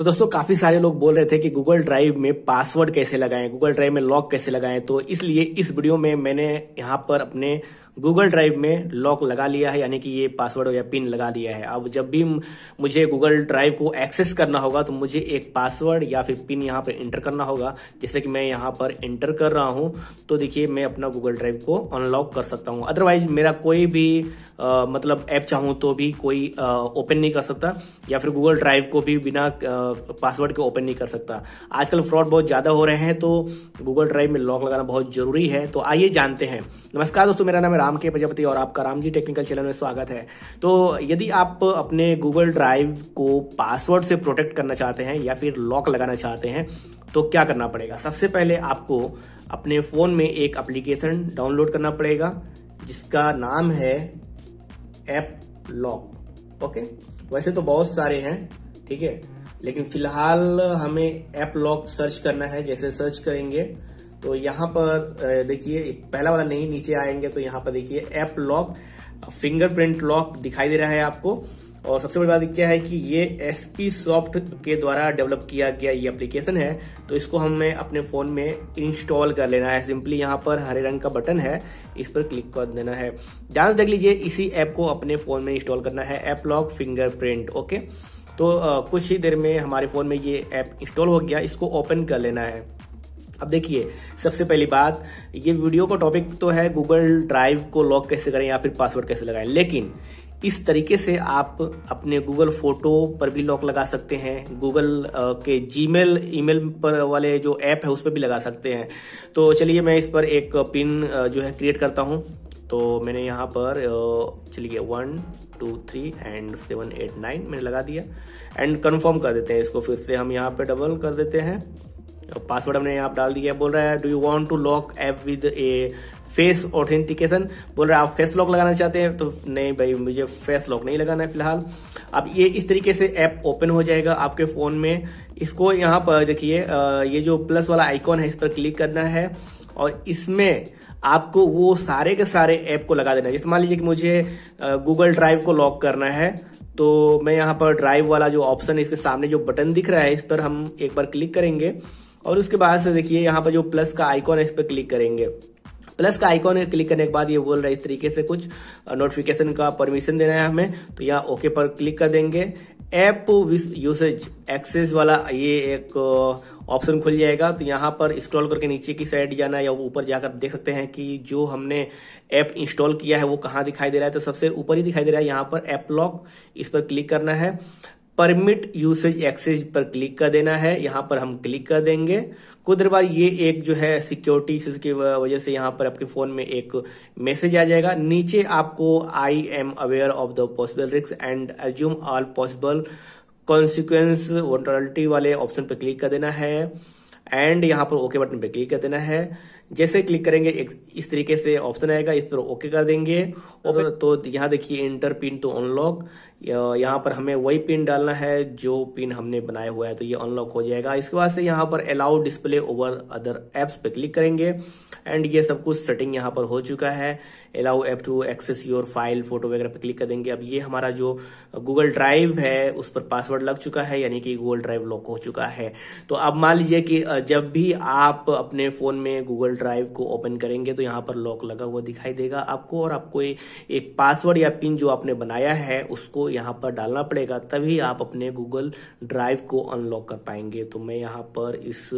तो दोस्तों काफी सारे लोग बोल रहे थे कि गूगल ड्राइव में पासवर्ड कैसे लगाएं गूगल ड्राइव में लॉक कैसे लगाएं तो इसलिए इस वीडियो में मैंने यहाँ पर अपने गूगल ड्राइव में लॉक लगा लिया है यानी कि ये पासवर्ड या पिन लगा दिया है अब जब भी मुझे गूगल ड्राइव को एक्सेस करना होगा तो मुझे एक पासवर्ड या फिर पिन यहाँ पर इंटर करना होगा जैसे कि मैं यहाँ पर इंटर कर रहा हूँ तो देखिए मैं अपना गूगल ड्राइव को अनलॉक कर सकता हूँ अदरवाइज मेरा कोई भी आ, मतलब ऐप चाहूँ तो भी कोई ओपन नहीं कर सकता या फिर गूगल ड्राइव को भी बिना आ, पासवर्ड को ओपन नहीं कर सकता आजकल फ्रॉड बहुत ज़्यादा हो रहे हैं तो गूगल ड्राइव में लॉक लगाना बहुत जरूरी है तो आइए जानते हैं नमस्कार दोस्तों मेरा नाम है राम के प्रजापति और आपका राम जी टेक्निकल चैनल में स्वागत है तो यदि आप अपने गूगल ड्राइव को पासवर्ड से प्रोटेक्ट करना चाहते हैं या फिर लॉक लगाना चाहते हैं तो क्या करना पड़ेगा सबसे पहले आपको अपने फ़ोन में एक एप्लीकेशन डाउनलोड करना पड़ेगा जिसका नाम है ऐप लॉक ओके वैसे तो बहुत सारे हैं ठीक है लेकिन फिलहाल हमें ऐप लॉक सर्च करना है जैसे सर्च करेंगे तो यहाँ पर देखिए पहला वाला नहीं नीचे आएंगे तो यहाँ पर देखिए ऐप लॉक फिंगरप्रिंट लॉक दिखाई दे रहा है आपको और सबसे बड़ी बात क्या है कि ये एस पी सॉफ्ट के द्वारा डेवलप किया गया ये एप्लीकेशन है तो इसको हमें अपने फ़ोन में इंस्टॉल कर लेना है सिंपली यहाँ पर हरे रंग का बटन है इस पर क्लिक कर देना है ध्यान देख लीजिए इसी ऐप को अपने फ़ोन में इंस्टॉल करना है ऐप लॉक फिंगरप्रिंट ओके तो कुछ ही देर में हमारे फ़ोन में ये ऐप इंस्टॉल हो गया इसको ओपन कर लेना है अब देखिए सबसे पहली बात ये वीडियो का टॉपिक तो है गूगल ड्राइव को लॉक कैसे करें या फिर पासवर्ड कैसे लगाएं लेकिन इस तरीके से आप अपने गूगल फोटो पर भी लॉक लगा सकते हैं गूगल के जीमेल ईमेल पर वाले जो ऐप है उस पर भी लगा सकते हैं तो चलिए मैं इस पर एक पिन जो है क्रिएट करता हूँ तो मैंने यहाँ पर चलिए one two three and seven eight nine मैंने लगा दिया एंड कंफर्म कर देते हैं इसको फिर से हम यहाँ पे डबल कर देते हैं पासवर्ड हमने यहाँ डाल दिया बोल रहा है do you want to lock app with a face authentication बोल रहे आप फेस लॉक लगाना चाहते हैं तो नहीं भाई मुझे फेस लॉक नहीं लगाना है फिलहाल अब ये इस तरीके से ऐप ओपन हो जाएगा आपके फोन में इसको यहाँ पर देखिए ये जो प्लस वाला आइकॉन है इस पर क्लिक करना है और इसमें आपको वो सारे के सारे ऐप को लगा देना है जैसे मान लीजिए कि मुझे गूगल ड्राइव को लॉक करना है तो मैं यहाँ पर ड्राइव वाला जो ऑप्शन है इसके सामने जो बटन दिख रहा है इस पर हम एक बार क्लिक करेंगे और उसके बाद से देखिए यहाँ पर जो प्लस का आइकॉन है इस पर क्लिक करेंगे प्लस का आइकॉन क्लिक करने के बाद ये बोल रहा है इस तरीके से कुछ नोटिफिकेशन का परमिशन देना है हमें तो यहाँ ओके पर क्लिक कर देंगे ऐप विस यूसेज एक्सेस वाला ये एक ऑप्शन खुल जाएगा तो यहाँ पर स्क्रॉल करके नीचे की साइड जाना या ऊपर जाकर देख सकते हैं कि जो हमने ऐप इंस्टॉल किया है वो कहाँ दिखाई दे रहा है तो सबसे ऊपर ही दिखाई दे रहा है यहाँ पर एप लॉक इस पर क्लिक करना है परमिट यूसेज एक्सेस पर क्लिक कर देना है यहां पर हम क्लिक कर देंगे कुछ देर बाद ये एक जो है सिक्योरिटी की वजह से यहाँ पर आपके फोन में एक मैसेज आ जाएगा नीचे आपको I am aware of the possible risk and assume all possible consequence वोटलिटी वाले ऑप्शन पर क्लिक कर देना है एंड यहां पर ओके बटन पे क्लिक कर देना है जैसे क्लिक करेंगे इस तरीके से ऑप्शन आएगा इस पर ओके कर देंगे और तो यहाँ देखिए इंटर पिन टू अनलॉक यहाँ पर हमें वही पिन डालना है जो पिन हमने बनाया हुआ है तो ये अनलॉक हो जाएगा इसके बाद से यहाँ पर allow display over other apps पे क्लिक करेंगे एंड ये सब कुछ सेटिंग यहाँ पर हो चुका है allow app to access your file photo वगैरह पर क्लिक कर देंगे अब ये हमारा जो गूगल ड्राइव है उस पर पासवर्ड लग चुका है यानी कि गूगल ड्राइव लॉक हो चुका है तो अब मान लीजिए कि जब भी आप अपने फोन में गूगल ड्राइव को ओपन करेंगे तो यहाँ पर लॉक लगा हुआ दिखाई देगा आपको और आपको एक पासवर्ड या पिन जो आपने बनाया है उसको यहाँ पर डालना पड़ेगा तभी आप अपने गूगल ड्राइव को अनलॉक कर पाएंगे तो मैं यहाँ पर इस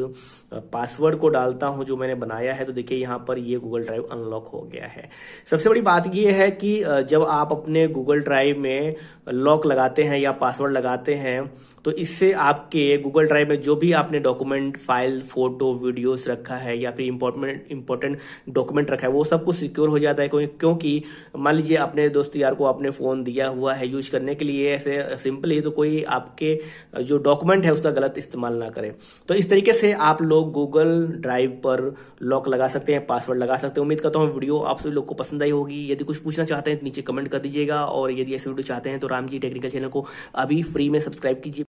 पासवर्ड को डालता हूं जो मैंने बनाया है तो देखिये यहाँ पर ये गूगल ड्राइव अनलॉक हो गया है सबसे बड़ी बात यह है कि जब आप अपने गूगल ड्राइव में लॉक लगाते हैं या पासवर्ड लगाते हैं तो इससे आपके गूगल ड्राइव में जो भी आपने डॉक्यूमेंट फाइल फोटो वीडियोस रखा है या फिर इम्पोर्टेंट इम्पोर्टेंट डॉक्यूमेंट रखा है वो सब कुछ सिक्योर हो जाता है क्योंकि मान लीजिए अपने दोस्त यार को आपने फोन दिया हुआ है यूज करने के लिए ऐसे सिंपली तो कोई आपके जो डॉक्यूमेंट है उसका गलत इस्तेमाल ना करे तो इस तरीके से आप लोग गूगल ड्राइव पर लॉक लगा सकते हैं पासवर्ड लगा सकते हैं उम्मीद करता हूँ वीडियो आप सभी लोग को पसंद आई होगी यदि कुछ पूछना चाहते हैं तो नीचे कमेंट कर दीजिएगा और यदि ऐसे वीडियो चाहते हैं तो राम जी टेक्निकल चैनल को अभी फ्री में सब्सक्राइब कीजिए